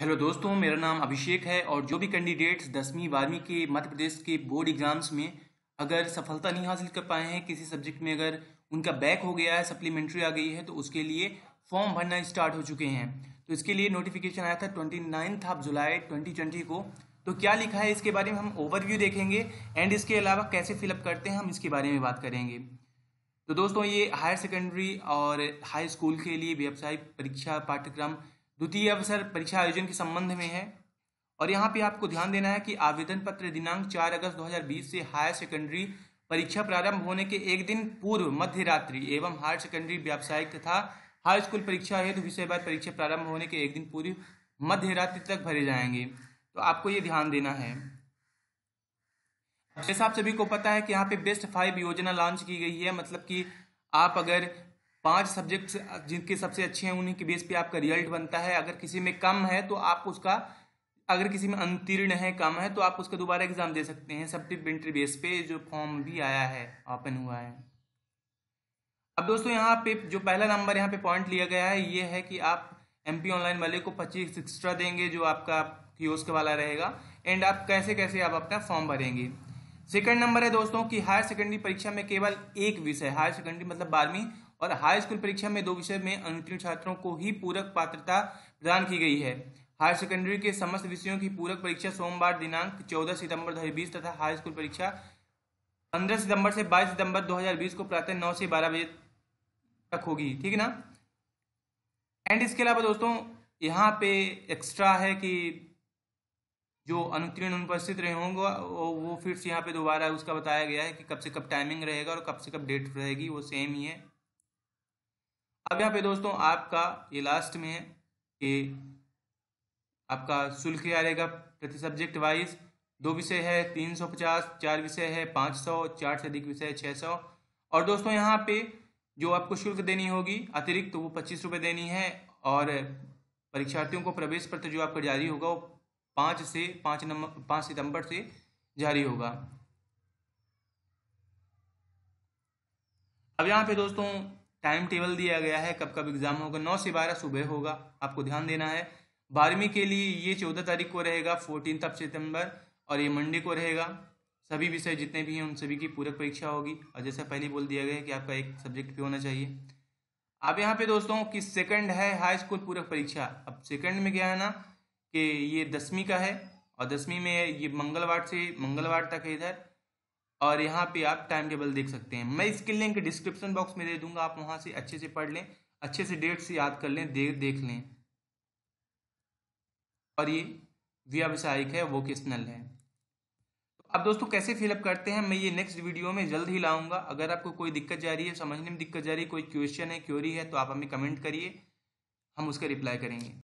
hello दोस्तों मेरा नाम अभिषेक है और जो भी कैंडिडेट्स दसवीं बारहवीं के मध्य प्रदेश के बोर्ड एग्जाम्स में अगर सफलता नहीं हासिल कर पाए हैं किसी सब्जेक्ट में अगर उनका बैक हो गया है सप्लीमेंट्री आ गई है तो उसके लिए फॉर्म भरना स्टार्ट हो चुके हैं तो इसके लिए नोटिफिकेशन आया था twenty ninth of July twenty twenty को तो क्या लिखा है इसके बारे में हम ओवरव्यू देखेंगे एंड इसके अलावा कैसे फिलअप करते हैं हम इसके बारे में बात करेंगे तो दोस्तों ये हायर सेकेंडरी और हाई स्कूल के लिए व्यावसायिक परीक्षा पाठ्यक्रम द्वितीय अवसर परीक्षा आयोजन के संबंध में है और यहाँ पे आपको ध्यान देना है कि आवेदन पत्र दिनांक 4 अगस्त 2020 से हायर सेकेंडरी परीक्षा प्रारंभ होने के एक दिन पूर्व मध्य रात्रि एवं हायर सेकेंडरी व्यावसायिक तथा हाई स्कूल परीक्षा हेतु बार परीक्षा प्रारंभ होने के एक दिन पूर्व मध्य रात्रि तक भरे जाएंगे तो आपको ये ध्यान देना है जैसा आप सभी को पता है कि यहाँ पे बेस्ट फाइव योजना लॉन्च की गई है मतलब कि आप अगर पांच सब्जेक्ट जिनके सबसे अच्छे हैं उन्हीं के बेस पे आपका रिजल्ट बनता है अगर किसी में कम है तो आप उसका अगर किसी में अंतीर्ण है कम है तो आप उसका दोबारा एग्जाम दे सकते हैं सप्लीमेंट्री बेस पे जो फॉर्म भी आया है ओपन हुआ है अब दोस्तों यहाँ पे जो पहला नंबर यहाँ पे पॉइंट लिया गया है ये है कि आप एम पी ऑनलाइन वाले को पच्चीस एक्स्ट्रा देंगे जो आपका कियोस्क वाला रहेगा एंड आप कैसे कैसे आप अपना फॉर्म भरेंगे सेकंड नंबर है दोस्तों कि हायर सेकेंडरी परीक्षा में केवल एक विषय हायर सेकेंडरी मतलब बारहवीं और हाई स्कूल परीक्षा में दो विषय में अनुत्तीर्ण छात्रों को ही पूरक पात्रता प्रदान की गई है हायर सेकेंडरी के समस्त विषयों की पूरक परीक्षा सोमवार दिनांक 14 सितंबर 2020 तथा हाई स्कूल परीक्षा 15 सितंबर से 22 सितंबर 2020 को प्रातः 9 से 12 बजे तक होगी ठीक है ना एंड इसके अलावा दोस्तों यहाँ पे एक्स्ट्रा है कि जो अनुत्तीर्ण अनुपस्थित रहे होंगे वो फिर से यहाँ पे दोबारा उसका बताया गया है कि कब से कब टाइमिंग रहेगा और कब से कब डेट रहेगी वो सेम ही है अब यहाँ पे दोस्तों आपका ये लास्ट में है कि आपका शुल्क क्या रहेगा प्रति सब्जेक्ट वाइज दो विषय है तीन सौ पचास चार विषय है पाँच सौ चार से अधिक विषय है छः सौ और दोस्तों यहाँ पे जो आपको शुल्क देनी होगी अतिरिक्त तो वो पच्चीस रुपये देनी है और परीक्षार्थियों को प्रवेश पत्र जो आपका जारी होगा वो पाँच से पाँच नंबर पाँच सितंबर से जारी होगा अब यहाँ पे दोस्तों टाइम टेबल दिया गया है कब कब एग्ज़ाम होगा नौ से बारह सुबह होगा आपको ध्यान देना है बारहवीं के लिए ये चौदह तारीख को रहेगा फोर्टीन ऑफ सितंबर और ये मंडे को रहेगा सभी विषय जितने भी हैं उन सभी की पूरक परीक्षा होगी और जैसा पहले बोल दिया गया है कि आपका एक सब्जेक्ट भी होना चाहिए अब यहाँ पे दोस्तों कि सेकंड है हाई स्कूल पूरक परीक्षा अब सेकंड में क्या है ना कि ये दसवीं का है और दसवीं में ये मंगलवार से मंगलवार तक है इधर और यहाँ पे आप टाइम टेबल देख सकते हैं मैं इसके लिंक डिस्क्रिप्शन बॉक्स में दे दूंगा आप वहाँ से अच्छे से पढ़ लें अच्छे से डेट से याद कर लें दे, देख लें और ये व्यावसायिक है वोकेशनल है तो आप दोस्तों कैसे फिलअप करते हैं मैं ये नेक्स्ट वीडियो में जल्द ही लाऊंगा अगर आपको कोई दिक्कत जा रही है समझने में दिक्कत जा रही है कोई क्वेश्चन है क्योरी है तो आप हमें कमेंट करिए हम उसका रिप्लाई करेंगे